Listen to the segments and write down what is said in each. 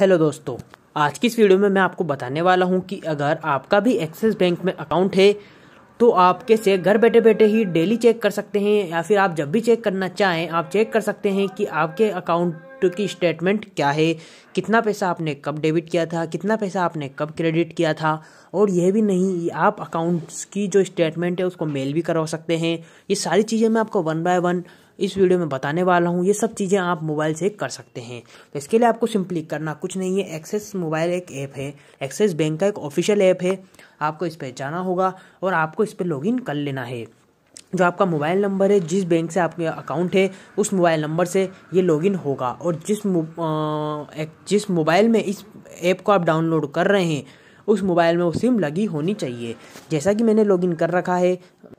hello दोस्तों आज की इस वीडियो में मैं आपको बताने वाला हूं कि अगर आपका भी एक्सिस बैंक में अकाउंट है तो आप कैसे घर बैठे बैठे ही डेली चेक कर सकते हैं या फिर आप जब भी चेक करना चाहें आप चेक कर सकते हैं कि आपके अकाउंट की स्टेटमेंट क्या है कितना पैसा आपने कब डेबिट किया था कितना पैसा आपने कब क्रेडिट किया था और यह भी नहीं आप अकाउंट्स की जो स्टेटमेंट है उसको मेल भी करवा सकते हैं ये सारी चीज़ें मैं आपको वन बाय वन इस वीडियो में बताने वाला हूँ ये सब चीज़ें आप मोबाइल से कर सकते हैं तो इसके लिए आपको सिंपली करना कुछ नहीं है एक्सेस मोबाइल एक ऐप है एक्सेस बैंक का एक ऑफिशियल ऐप है आपको इस पर जाना होगा और आपको इस पर लॉगिन कर लेना है जो आपका मोबाइल नंबर है जिस बैंक से आपके अकाउंट है उस मोबाइल नंबर से ये लॉगिन होगा और जिस आ, जिस मोबाइल में इस ऐप को आप डाउनलोड कर रहे हैं उस मोबाइल में वो सिम लगी होनी चाहिए जैसा कि मैंने लॉगिन कर रखा है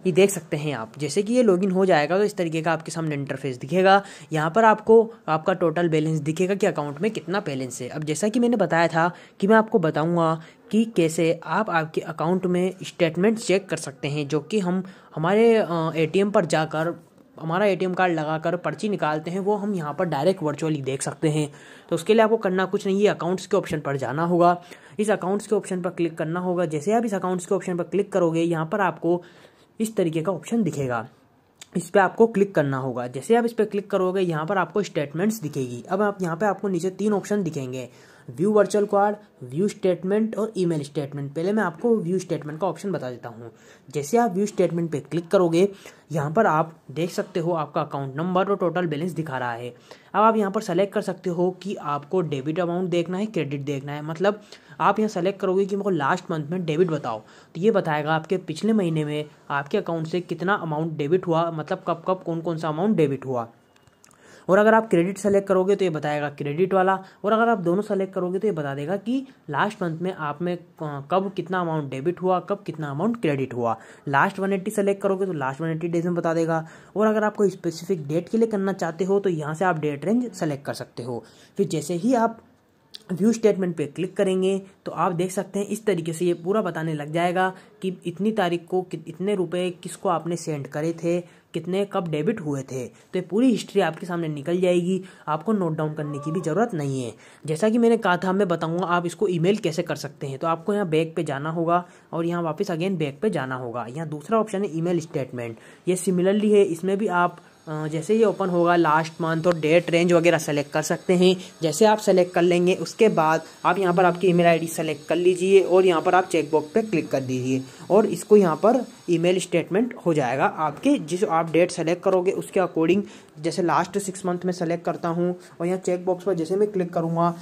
ये देख सकते हैं आप जैसे कि ये लॉगिन हो जाएगा तो इस तरीके का आपके सामने इंटरफेस दिखेगा यहाँ पर आपको आपका टोटल बैलेंस दिखेगा कि अकाउंट में कितना बैलेंस है अब जैसा कि मैंने बताया था कि मैं आपको बताऊँगा कि कैसे आप आपके अकाउंट में स्टेटमेंट चेक कर सकते हैं जो कि हम हमारे एटीएम पर जाकर हमारा ए कार्ड लगाकर पर्ची निकालते हैं वो हम यहाँ पर डायरेक्ट वर्चुअली देख सकते हैं तो उसके लिए आपको करना कुछ नहीं है अकाउंट्स के ऑप्शन पर जाना होगा इस अकाउंट्स के ऑप्शन पर क्लिक करना होगा जैसे आप इस अकाउंट्स के ऑप्शन पर क्लिक करोगे यहाँ पर आपको इस तरीके का ऑप्शन दिखेगा इस पर आपको क्लिक करना होगा जैसे आप इस पर क्लिक करोगे यहाँ पर आपको स्टेटमेंट्स दिखेगी अब आप यहाँ पर आपको नीचे तीन ऑप्शन दिखेंगे view virtual card view statement और ईमेल स्टेटमेंट पहले मैं आपको व्यू स्टेटमेंट का ऑप्शन बता देता हूँ जैसे आप व्यू स्टेटमेंट पे क्लिक करोगे यहाँ पर आप देख सकते हो आपका अकाउंट नंबर और टोटल बैलेंस दिखा रहा है अब आप यहाँ पर सेलेक्ट कर सकते हो कि आपको डेबिट अमाउंट देखना है क्रेडिट देखना है मतलब आप यहाँ सेलेक्ट करोगे कि मेरे को लास्ट मंथ में डेबिट बताओ तो ये बताएगा आपके पिछले महीने में आपके अकाउंट से कितना अमाउंट डेबिट हुआ मतलब कब कब कौन कौन सा अमाउंट डेबिट हुआ और अगर आप क्रेडिट सेलेक्ट करोगे तो ये बताएगा क्रेडिट वाला और अगर आप दोनों सेलेक्ट करोगे तो ये बता देगा कि लास्ट मंथ में आप में कब कितना अमाउंट डेबिट हुआ कब कितना अमाउंट क्रेडिट हुआ लास्ट वन एट्टी सेलेक्ट करोगे तो लास्ट वन एट्टी डेज में बता देगा और अगर आपको स्पेसिफिक डेट के लिए करना चाहते हो तो यहाँ से आप डेट रेंज सेलेक्ट कर सकते हो फिर जैसे ही आप व्यू स्टेटमेंट पे क्लिक करेंगे तो आप देख सकते हैं इस तरीके से ये पूरा बताने लग जाएगा कि इतनी तारीख को इतने रुपए किसको आपने सेंड करे थे कितने कब डेबिट हुए थे तो ये पूरी हिस्ट्री आपके सामने निकल जाएगी आपको नोट डाउन करने की भी ज़रूरत नहीं है जैसा कि मैंने कहा था मैं बताऊंगा आप इसको ईमेल कैसे कर सकते हैं तो आपको यहाँ बैग पे जाना होगा और यहाँ वापस अगेन बैग पे जाना होगा यहाँ दूसरा ऑप्शन है ईमेल स्टेटमेंट ये सिमिलरली है इसमें भी आप जैसे ही ओपन होगा लास्ट मंथ और डेट रेंज वगैरह सेलेक्ट कर सकते हैं जैसे आप सेलेक्ट कर लेंगे उसके बाद आप यहाँ पर आपकी ईमेल आईडी सेलेक्ट कर लीजिए और यहाँ पर आप चेकबॉक्स पे क्लिक कर दीजिए और इसको यहाँ पर ईमेल स्टेटमेंट हो जाएगा आपके जिस आप डेट सेलेक्ट करोगे उसके अकॉर्डिंग जैसे लास्ट सिक्स मंथ में सेलेक्ट करता हूँ और यहाँ चेकबॉक्स पर जैसे मैं क्लिक करूँगा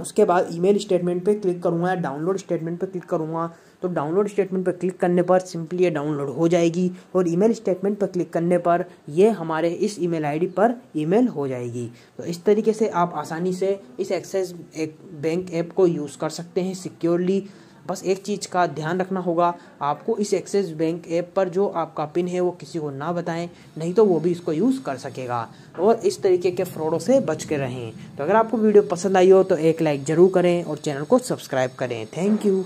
उसके बाद ईमेल स्टेटमेंट पे क्लिक करूँगा या डाउनलोड स्टेटमेंट पे क्लिक करूँगा तो डाउनलोड स्टेटमेंट पर क्लिक करने पर सिंपली ये डाउनलोड हो जाएगी और ईमेल स्टेटमेंट पर क्लिक करने पर ये हमारे इस ईमेल आईडी पर ईमेल हो जाएगी तो इस तरीके से आप आसानी से इस एक्सेस एक बैंक ऐप को यूज़ कर सकते हैं सिक्योरली बस एक चीज़ का ध्यान रखना होगा आपको इस एक्सिस बैंक ऐप पर जो आपका पिन है वो किसी को ना बताएं नहीं तो वो भी इसको यूज़ कर सकेगा और इस तरीके के फ्रॉडों से बच के रहें तो अगर आपको वीडियो पसंद आई हो तो एक लाइक ज़रूर करें और चैनल को सब्सक्राइब करें थैंक यू